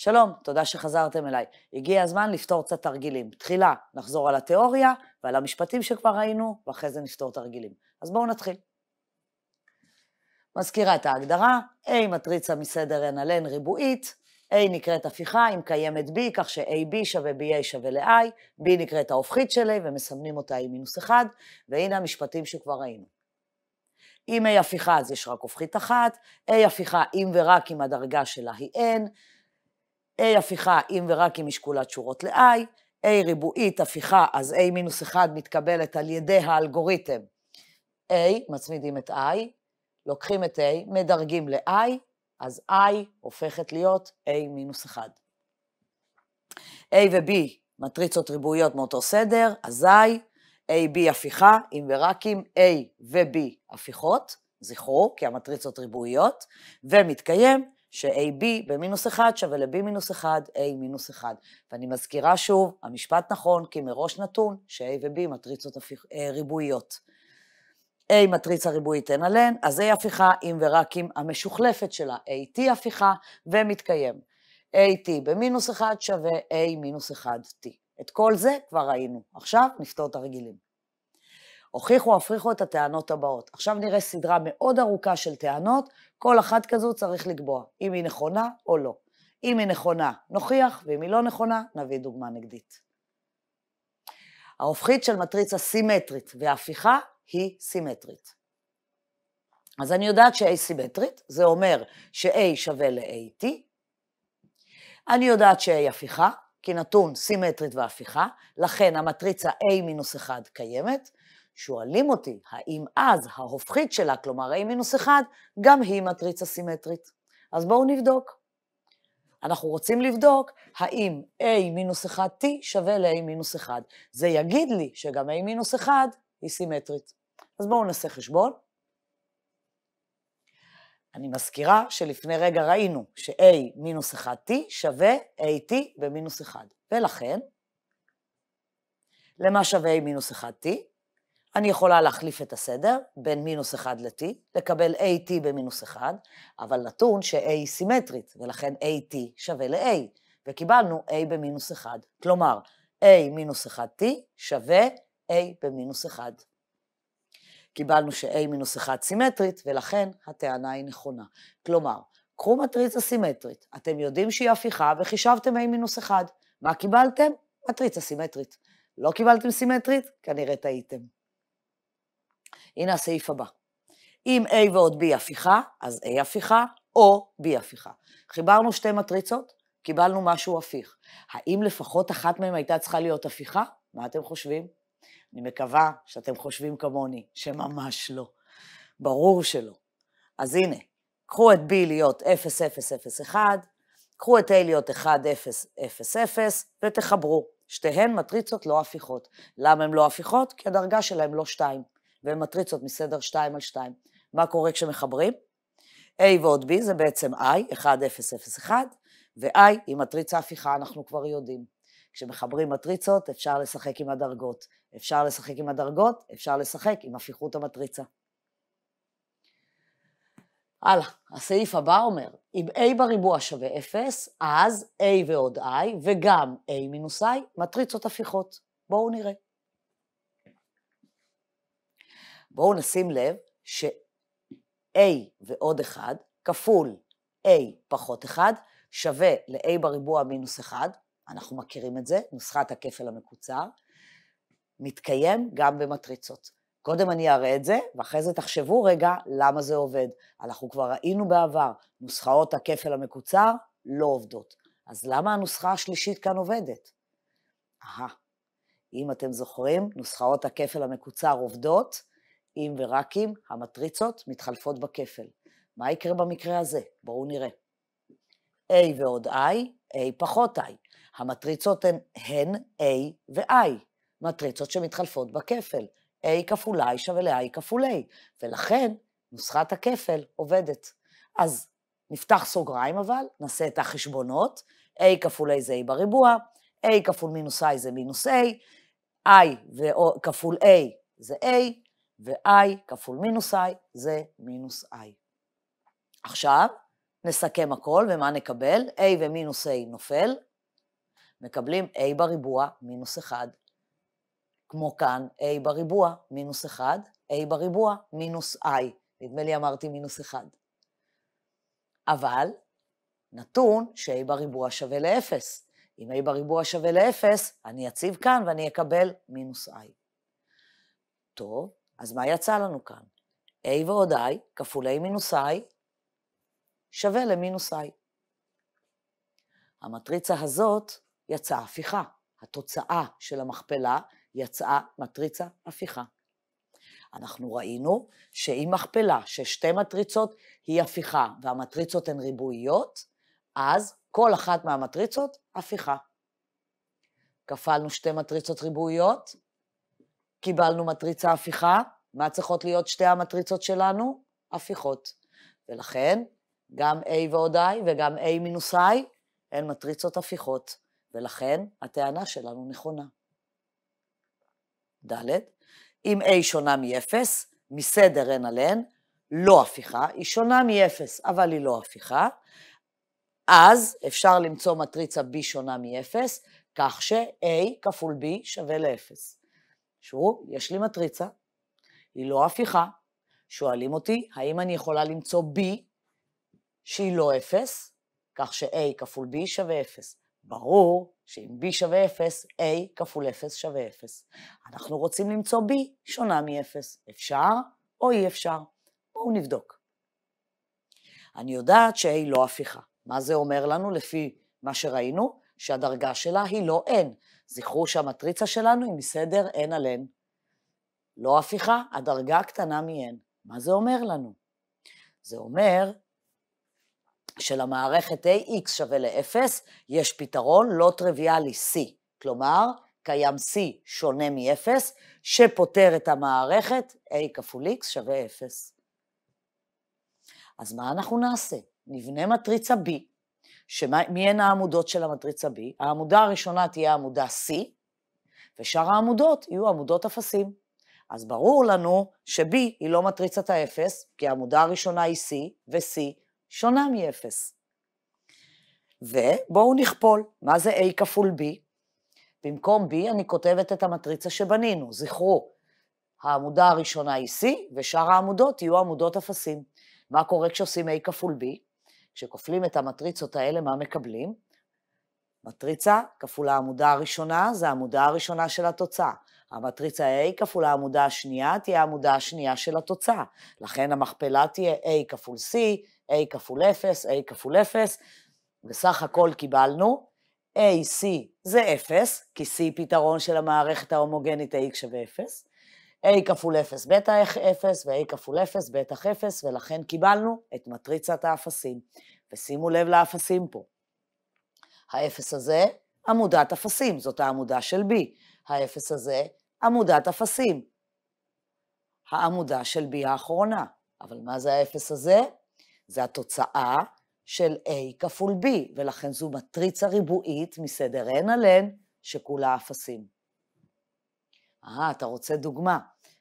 שלום, תודה שחזרתם אליי. הגיע הזמן לפתור קצת תרגילים. תחילה נחזור על התיאוריה ועל המשפטים שכבר ראינו, ואחרי זה נפתור תרגילים. אז בואו נתחיל. מזכירה את ההגדרה, A מטריצה מסדר n על n ריבועית, A נקראת הפיכה אם קיימת B, כך ש-AB שווה BA שווה ל-I, B נקראת ההופכית של A ומסמנים אותה עם מינוס 1, והנה המשפטים שכבר ראינו. אם A הפיכה אז יש רק הופכית אחת, A הפיכה אם ורק אם הדרגה שלה היא N, A הפיכה אם ורק אם היא שקולת שורות ל-I, A ריבועית הפיכה, אז A מינוס 1 מתקבלת על ידי האלגוריתם. A, מצמידים את I, לוקחים את A, מדרגים ל-I, אז I הופכת להיות A מינוס 1. A ו-B מטריצות ריבועיות מאותו סדר, אז I, A, B הפיכה, אם ורק אם A ו-B הפיכות, זכרו, כי המטריצות ריבועיות, ומתקיים ש-AB במינוס 1 שווה ל-B מינוס 1, A מינוס 1. ואני מזכירה שוב, המשפט נכון, כי מראש נתון ש-A ו-B מטריצות הפיכ... אה, ריבועיות. A מטריצה ריבועית אין עליהן, אז A הפיכה אם ורק אם המשוחלפת שלה, AT הפיכה, ומתקיים. AT במינוס 1 שווה A מינוס 1T. את כל זה כבר ראינו. עכשיו נפתור את הרגילים. הוכיחו, הפריחו את הטענות הבאות. עכשיו נראה סדרה מאוד ארוכה של טענות כל אחת כזו צריך לקבוע, אם היא נכונה או לא. אם היא נכונה, נוכיח, ואם היא לא נכונה, נביא דוגמה נגדית. ההופכית של מטריצה סימטרית וההפיכה היא סימטרית. אז אני יודעת ש-A סימטרית, זה אומר ש-A שווה ל-AT. אני יודעת ש-A הפיכה, כי נתון סימטרית והפיכה, לכן המטריצה A מינוס 1 קיימת, שואלים אותי האם אז ההופכית שלה, כלומר A-1, מינוס גם היא מטריצה סימטרית. אז בואו נבדוק. אנחנו רוצים לבדוק האם A-1T מינוס שווה ל-A-1. מינוס זה יגיד לי שגם A-1 מינוס היא סימטרית. אז בואו נעשה חשבון. אני מזכירה שלפני רגע ראינו ש-A-1T מינוס שווה AT במינוס 1, ולכן, למה שווה A-1T? מינוס אני יכולה להחליף את הסדר בין מינוס 1 ל-t, לקבל at במינוס 1, אבל נתון ש-a סימטרית, ולכן at שווה ל-a, וקיבלנו a במינוס 1. כלומר, a מינוס 1t שווה a במינוס 1. קיבלנו ש-a מינוס 1 סימטרית, ולכן הטענה היא נכונה. כלומר, קחו מטריצה סימטרית, אתם יודעים שהיא הפיכה וחישבתם a מינוס 1. מה קיבלתם? מטריצה סימטרית. לא קיבלתם סימטרית? כנראה טעיתם. הנה הסעיף הבא. אם A ועוד B הפיכה, אז A הפיכה, או B הפיכה. חיברנו שתי מטריצות, קיבלנו משהו הפיך. האם לפחות אחת מהן הייתה צריכה להיות הפיכה? מה אתם חושבים? אני מקווה שאתם חושבים כמוני, שממש לא. ברור שלא. אז הנה, קחו את B להיות 0, 0, 0, 1, קחו את A להיות 1, 0, 0, 0, ותחברו. שתיהן מטריצות לא הפיכות. למה הן לא הפיכות? כי הדרגה שלהן לא 2. ומטריצות מסדר 2 על 2. מה קורה כשמחברים? A ועוד B זה בעצם I, 1, 0, 0, 1, ו-I היא מטריצה הפיכה, אנחנו כבר יודעים. כשמחברים מטריצות אפשר לשחק עם הדרגות. אפשר לשחק עם הדרגות, אפשר לשחק עם הפיכות המטריצה. הלאה, הסעיף הבא אומר, אם A בריבוע שווה 0, אז A ועוד I וגם A מינוס I מטריצות הפיכות. בואו נראה. בואו נשים לב ש-A ועוד 1 כפול A פחות 1 שווה ל-A בריבוע מינוס 1, אנחנו מכירים את זה, נוסחת הכפל המקוצר, מתקיים גם במטריצות. קודם אני אראה את זה, ואחרי זה תחשבו רגע למה זה עובד. אנחנו כבר ראינו בעבר, נוסחאות הכפל המקוצר לא עובדות. אז למה הנוסחה השלישית כאן עובדת? אהה, אם אתם זוכרים, נוסחאות הכפל המקוצר עובדות, אם ורק אם המטריצות מתחלפות בכפל. מה יקרה במקרה הזה? בואו נראה. A ועוד I, A פחות I. המטריצות הן, הן A ו-I, מטריצות שמתחלפות בכפל. A כפול I שווה ל-I כפול A, ולכן נוסחת הכפל עובדת. אז נפתח סוגריים אבל, נעשה את החשבונות, A כפול A זה A בריבוע, A כפול מינוס I זה מינוס A, I ו- כפול A זה A, ו-i כפול מינוס i זה מינוס i. עכשיו, נסכם הכל, ומה נקבל? a ומינוס a נופל, מקבלים a בריבוע מינוס 1. כמו כאן, a בריבוע מינוס 1, a בריבוע מינוס i. נדמה לי אמרתי מינוס 1. אבל נתון ש-a בריבוע שווה ל-0. אם a בריבוע שווה ל-0, אני אציב כאן ואני אקבל מינוס i. טוב, אז מה יצא לנו כאן? A ועוד I כפול A מינוס I שווה למינוס I. המטריצה הזאת יצאה הפיכה. התוצאה של המכפלה יצאה מטריצה הפיכה. אנחנו ראינו שאם מכפלה שתי מטריצות היא הפיכה והמטריצות הן ריבועיות, אז כל אחת מהמטריצות הפיכה. כפלנו שתי מטריצות ריבועיות, קיבלנו מטריצה הפיכה, מה צריכות להיות שתי המטריצות שלנו? הפיכות. ולכן, גם A ועוד I וגם A מינוס I הן מטריצות הפיכות, ולכן הטענה שלנו נכונה. ד. אם A שונה מ-0, מסדר אין עליהן, לא הפיכה, היא שונה מ-0, אבל היא לא הפיכה, אז אפשר למצוא מטריצה B שונה מ-0, כך ש-A כפול B שווה ל-0. שהוא, יש לי מטריצה, היא לא הפיכה. שואלים אותי, האם אני יכולה למצוא B שהיא לא 0, כך ש-A כפול B שווה 0. ברור שאם B שווה 0, A כפול 0 שווה 0. אנחנו רוצים למצוא B שונה מ-0. אפשר או אי אפשר? בואו נבדוק. אני יודעת ש-A לא הפיכה. מה זה אומר לנו לפי מה שראינו? שהדרגה שלה היא לא N. זכרו שהמטריצה שלנו היא מסדר n על n. לא הפיכה, הדרגה הקטנה מ-n. מה זה אומר לנו? זה אומר שלמערכת ax שווה ל-0, יש פתרון לא טריוויאלי c. כלומר, קיים c שונה מ-0, שפותר את המערכת a כפול x שווה 0. אז מה אנחנו נעשה? נבנה מטריצה b שמי הן העמודות של המטריצה B? העמודה הראשונה תהיה העמודה C, ושאר העמודות יהיו עמודות אפסים. אז ברור לנו ש-B היא לא מטריצת האפס, כי העמודה הראשונה היא C, ו-C שונה מ-0. ובואו נכפול, מה זה A כפול B? במקום B אני כותבת את המטריצה שבנינו, זכרו, העמודה הראשונה היא C, ושאר העמודות יהיו עמודות אפסים. מה קורה כשעושים A כפול B? כשכופלים את המטריצות האלה, מה מקבלים? מטריצה כפול העמודה הראשונה, זה העמודה הראשונה של התוצאה. המטריצה A כפול העמודה השנייה תהיה העמודה השנייה של התוצאה. לכן המכפלה תהיה A כפול C, A כפול 0, A כפול 0. בסך הכל קיבלנו AC זה 0, כי C פתרון של המערכת ההומוגנית AX שווה 0, A כפול 0 בטא 0 ו-A כפול 0 בטא 0, ולכן קיבלנו את מטריצת האפסים. ושימו לב לאפסים פה. האפס הזה, עמודת אפסים, זאת העמודה של B. האפס הזה, עמודת אפסים. העמודה של B האחרונה. אבל מה זה האפס הזה? זה התוצאה של A כפול B, ולכן זו מטריצה ריבועית מסדר n על n שכולה אפסים. אה, אתה רוצה דוגמה?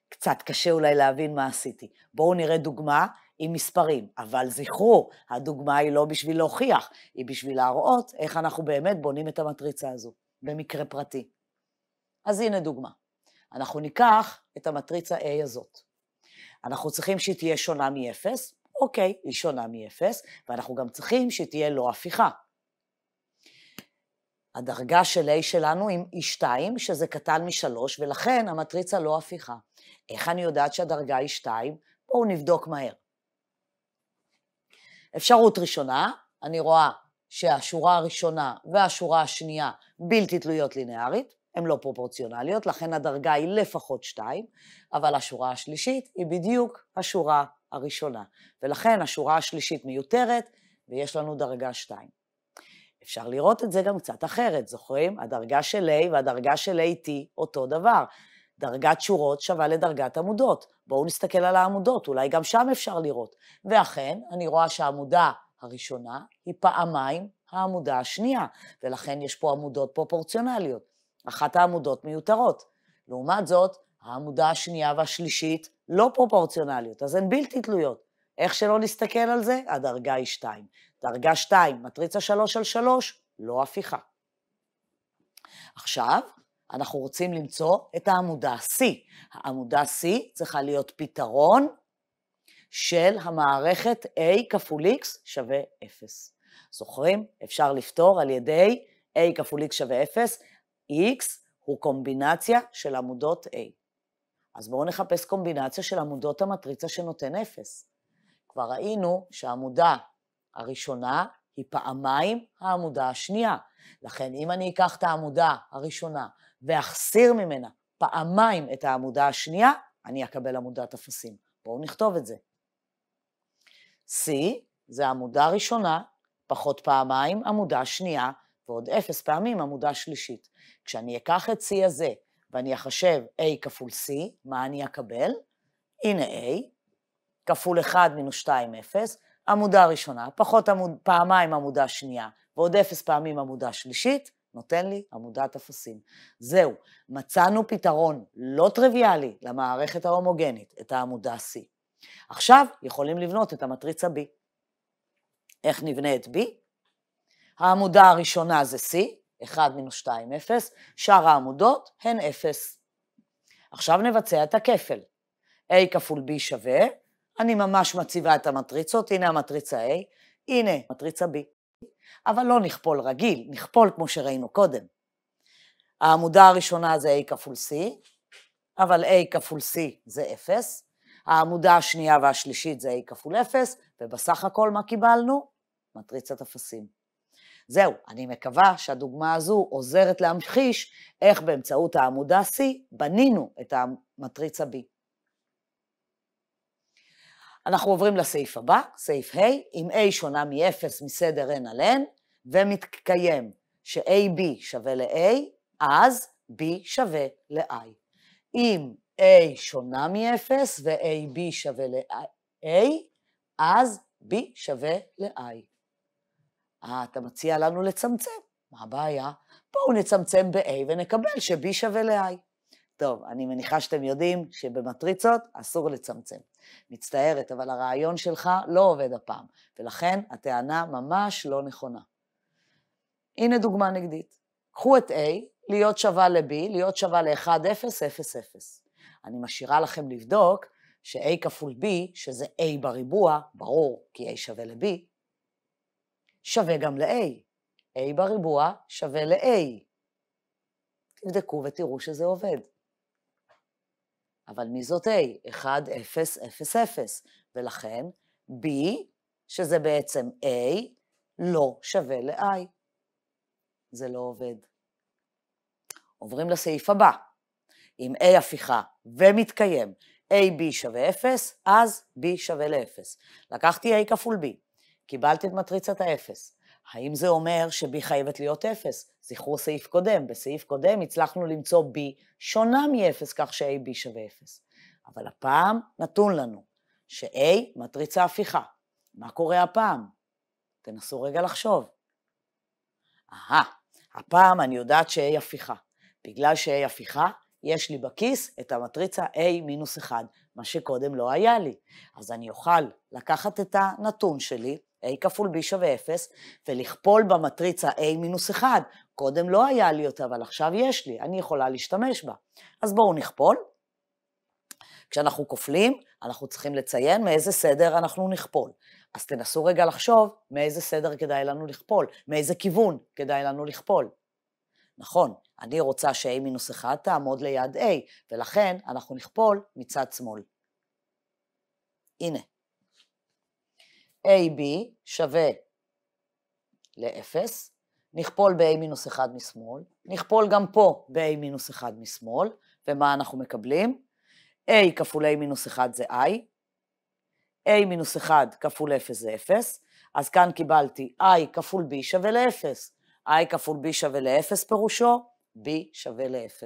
קצת קשה אולי להבין מה עשיתי. בואו נראה דוגמה עם מספרים, אבל זכרו, הדוגמה היא לא בשביל להוכיח, היא בשביל להראות איך אנחנו באמת בונים את המטריצה הזו, במקרה פרטי. אז הנה דוגמה. אנחנו ניקח את המטריצה A הזאת. אנחנו צריכים שהיא תהיה שונה מ-0, אוקיי, היא שונה מ-0, ואנחנו גם צריכים שהיא תהיה לא הפיכה. הדרגה של A שלנו היא e 2, שזה קטן מ-3, ולכן המטריצה לא הפיכה. איך אני יודעת שהדרגה היא 2? בואו נבדוק מהר. אפשרות ראשונה, אני רואה שהשורה הראשונה והשורה השנייה בלתי תלויות לינארית, הן לא פרופורציונליות, לכן הדרגה היא לפחות 2, אבל השורה השלישית היא בדיוק השורה הראשונה, ולכן השורה השלישית מיותרת, ויש לנו דרגה 2. אפשר לראות את זה גם קצת אחרת, זוכרים? הדרגה של A והדרגה של AT אותו דבר. דרגת שורות שווה לדרגת עמודות. בואו נסתכל על העמודות, אולי גם שם אפשר לראות. ואכן, אני רואה שהעמודה הראשונה היא פעמיים העמודה השנייה, ולכן יש פה עמודות פרופורציונליות. אחת העמודות מיותרות. לעומת זאת, העמודה השנייה והשלישית לא פרופורציונליות, אז הן בלתי תלויות. איך שלא נסתכל על זה, הדרגה היא 2. דרגה 2, מטריצה 3 על 3, לא הפיכה. עכשיו, אנחנו רוצים למצוא את העמודה C. העמודה C צריכה להיות פתרון של המערכת A כפול X שווה 0. זוכרים? אפשר לפתור על ידי A כפול X שווה 0. X הוא קומבינציה של עמודות A. אז בואו נחפש קומבינציה של עמודות המטריצה שנותן 0. כבר ראינו שהעמודה הראשונה היא פעמיים העמודה השנייה. לכן אם אני אקח את העמודה הראשונה ואחסיר ממנה פעמיים את העמודה השנייה, אני אקבל עמודת אפסים. בואו נכתוב את זה. C זה עמודה ראשונה, פחות פעמיים עמודה שנייה, ועוד אפס פעמים עמודה שלישית. כשאני אקח את C הזה ואני אחשב A כפול C, מה אני אקבל? הנה A כפול 1 מינוס 2, 0, עמודה ראשונה, פחות עמוד, פעמיים עמודה שנייה, ועוד 0 פעמים עמודה שלישית, נותן לי עמודת אפסים. זהו, מצאנו פתרון לא טריוויאלי למערכת ההומוגנית, את העמודה C. עכשיו יכולים לבנות את המטריצה B. איך נבנה את B? העמודה הראשונה זה C, 1 מינוס 2, 0, שאר העמודות הן 0. עכשיו נבצע את הכפל. A כפול B שווה אני ממש מציבה את המטריצות, הנה המטריצה A, הנה מטריצה B. אבל לא נכפול רגיל, נכפול כמו שראינו קודם. העמודה הראשונה זה A כפול C, אבל A כפול C זה 0, העמודה השנייה והשלישית זה A כפול 0, ובסך הכל מה קיבלנו? מטריצת אפסים. זהו, אני מקווה שהדוגמה הזו עוזרת להמחיש איך באמצעות העמודה C בנינו את המטריצה B. אנחנו עוברים לסעיף הבא, סעיף ה', אם A שונה מ-0 מסדר n על n, ומתקיים ש-AB שווה ל-A, אז B שווה ל-I. אם A שונה מ-0 ו-AB שווה ל-A, אז B שווה ל-I. אה, אתה מציע לנו לצמצם, מה הבעיה? בואו נצמצם ב-A ונקבל ש-B שווה ל-I. טוב, אני מניחה שאתם יודעים שבמטריצות אסור לצמצם. מצטערת, אבל הרעיון שלך לא עובד הפעם, ולכן הטענה ממש לא נכונה. הנה דוגמה נגדית. קחו את A, להיות שווה ל-B, להיות שווה ל-1, 0, 0, 0. אני משאירה לכם לבדוק ש-A כפול B, שזה A בריבוע, ברור, כי A שווה ל-B, שווה גם ל-A. A בריבוע שווה ל-A. תבדקו ותראו שזה עובד. אבל מי זאת A? 1, 0, 0, 0. ולכן B, שזה בעצם A, לא שווה ל-I. זה לא עובד. עוברים לסעיף הבא. אם A הפיכה ומתקיים AB שווה 0, אז B שווה ל-0. לקחתי A כפול B, קיבלתי את מטריצת ה-0. האם זה אומר שבי חייבת להיות אפס? זכרו סעיף קודם, בסעיף קודם הצלחנו למצוא בי שונה מ-0, כך ש-AB שווה 0. אבל הפעם נתון לנו ש-A מטריצה הפיכה. מה קורה הפעם? תנסו רגע לחשוב. אהה, הפעם אני יודעת ש-A הפיכה. בגלל ש-A הפיכה, יש לי בכיס את המטריצה A מינוס 1, מה שקודם לא היה לי. אז אני אוכל לקחת את הנתון שלי, A כפול B שווה 0, ולכפול במטריצה A מינוס 1. קודם לא היה לי אותה, אבל עכשיו יש לי, אני יכולה להשתמש בה. אז בואו נכפול. כשאנחנו כופלים, אנחנו צריכים לציין מאיזה סדר אנחנו נכפול. אז תנסו רגע לחשוב מאיזה סדר כדאי לנו לכפול, מאיזה כיוון כדאי לנו לכפול. נכון, אני רוצה ש-A-1 מינוס תעמוד ליד A, ולכן אנחנו נכפול מצד שמאל. הנה, AB שווה ל-0, נכפול ב-A מינוס 1 משמאל, נכפול גם פה ב-A מינוס 1 משמאל, ומה אנחנו מקבלים? A כפול A מינוס 1 זה I, A מינוס 1 כפול 0 זה 0, אז כאן קיבלתי I כפול B שווה ל-0. I כפול B שווה ל-0 פירושו B שווה ל-0.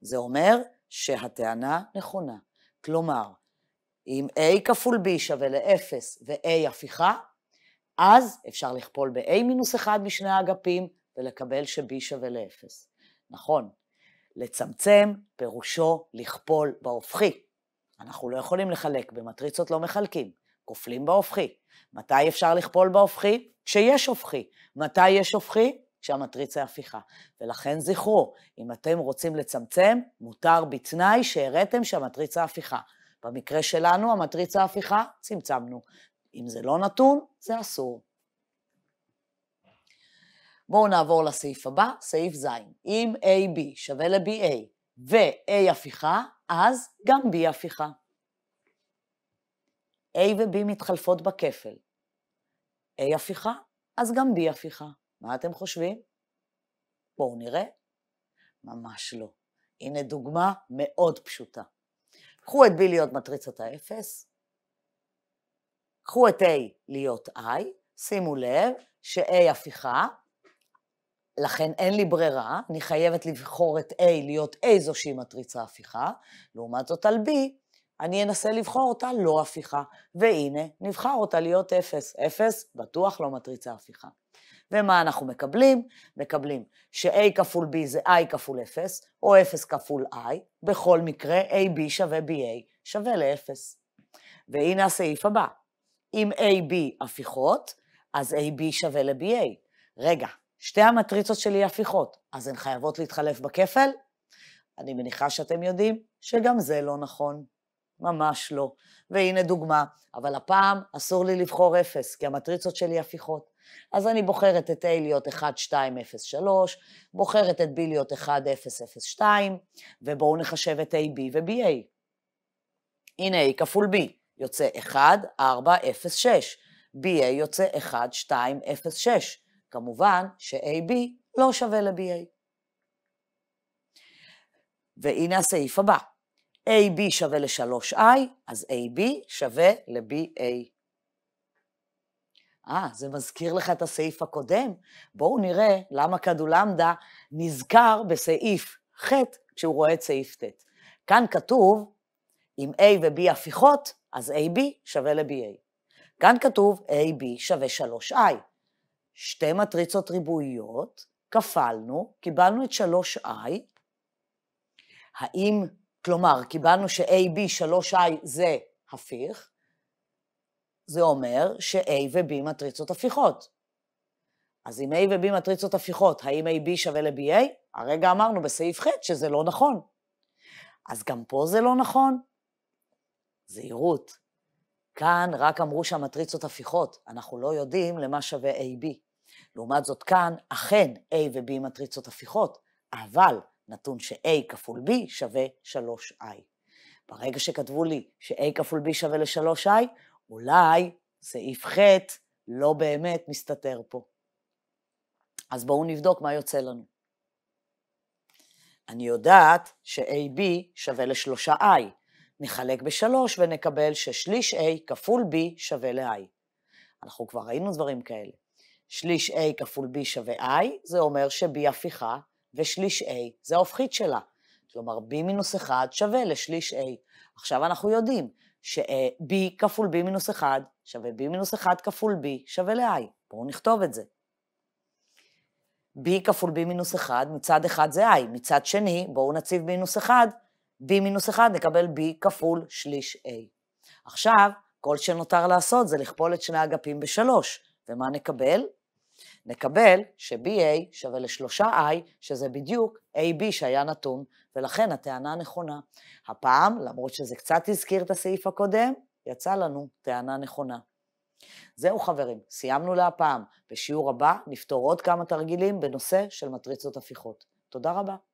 זה אומר שהטענה נכונה. כלומר, אם A כפול B שווה ל-0 ו-A הפיכה, אז אפשר לכפול ב-A מינוס 1 משני האגפים ולקבל ש-B שווה ל-0. נכון, לצמצם פירושו לכפול בהופכי. אנחנו לא יכולים לחלק, במטריצות לא מחלקים, כופלים בהופכי. מתי אפשר לכפול בהופכי? כשיש הופכי. מתי יש הופכי? כשהמטריצה היא הפיכה. ולכן זכרו, אם אתם רוצים לצמצם, מותר בתנאי שהראיתם שהמטריצה הפיכה. במקרה שלנו, המטריצה ההפיכה, צמצמנו. אם זה לא נתון, זה אסור. בואו נעבור לסעיף הבא, סעיף ז'. אם AB שווה ל-BA ו-A הפיכה, אז גם B הפיכה. A ו-B מתחלפות בכפל. A הפיכה, אז גם B הפיכה. מה אתם חושבים? בואו נראה. ממש לא. הנה דוגמה מאוד פשוטה. קחו את B להיות מטריצת האפס, קחו את A להיות I, שימו לב ש-A הפיכה, לכן אין לי ברירה, אני חייבת לבחור את A להיות איזושהי מטריצה הפיכה, לעומת זאת על B, אני אנסה לבחור אותה לא הפיכה, והנה, נבחר אותה להיות אפס. אפס בטוח לא מטריצה הפיכה. ומה אנחנו מקבלים? מקבלים ש-A כפול B זה I כפול 0, או 0 כפול I, בכל מקרה AB שווה BA שווה ל-0. והנה הסעיף הבא, אם AB הפיכות, אז AB שווה ל-BA. רגע, שתי המטריצות שלי הפיכות, אז הן חייבות להתחלף בכפל? אני מניחה שאתם יודעים שגם זה לא נכון. ממש לא. והנה דוגמה, אבל הפעם אסור לי לבחור אפס, כי המטריצות שלי הפיכות. אז אני בוחרת את A להיות 1, 2, 0, 3, בוחרת את B להיות 1, 0, 0, 2, ובואו נחשב את AB ו-BA. הנה A כפול B, יוצא 1, 4, 0, 6. BA יוצא 1, 2, 0, 6. כמובן ש-AB לא שווה ל-BA. והנה הסעיף הבא. AB שווה ל-3i, אז AB שווה ל-BA. אה, זה מזכיר לך את הסעיף הקודם? בואו נראה למה קדולמדה נזכר בסעיף ח' כשהוא רואה את סעיף ט'. כאן כתוב, אם A ו-B הפיכות, אז AB שווה ל-BA. כאן כתוב AB שווה 3i. שתי מטריצות ריבועיות, כפלנו, קיבלנו את 3i. האם כלומר, קיבלנו ש-AB, 3I זה הפיך, זה אומר ש-A ו-B מטריצות הפיכות. אז אם A ו-B מטריצות הפיכות, האם AB שווה ל-BA? הרגע אמרנו בסעיף ח' שזה לא נכון. אז גם פה זה לא נכון. זהירות. כאן רק אמרו שהמטריצות הפיכות, אנחנו לא יודעים למה שווה AB. לעומת זאת כאן, אכן A ו-B מטריצות הפיכות, אבל נתון ש-A כפול B שווה 3i. ברגע שכתבו לי ש-A כפול B שווה ל-3i, אולי סעיף ח' לא באמת מסתתר פה. אז בואו נבדוק מה יוצא לנו. אני יודעת ש-AB שווה ל-3i. נחלק ב-3 ונקבל ששליש A כפול B שווה ל-i. אנחנו כבר ראינו דברים כאלה. שליש A כפול B שווה i, זה אומר ש-B הפיכה ושליש A, זה ההופכית שלה. כלומר, B מינוס 1 שווה לשליש A. עכשיו אנחנו יודעים ש-B אה, כפול B מינוס 1 שווה B מינוס 1 כפול B שווה ל-I. בואו נכתוב את זה. B כפול B מינוס 1, מצד אחד זה I, מצד שני, בואו נציב מינוס 1, B מינוס 1 נקבל B כפול שליש A. עכשיו, כל שנותר לעשות זה לכפול את שני האגפים בשלוש, ומה נקבל? נקבל ש-BA שווה לשלושה I, שזה בדיוק AB שהיה נתון, ולכן הטענה נכונה. הפעם, למרות שזה קצת הזכיר את הסעיף הקודם, יצא לנו טענה נכונה. זהו חברים, סיימנו להפעם. בשיעור הבא נפתור עוד כמה תרגילים בנושא של מטריצות הפיכות. תודה רבה.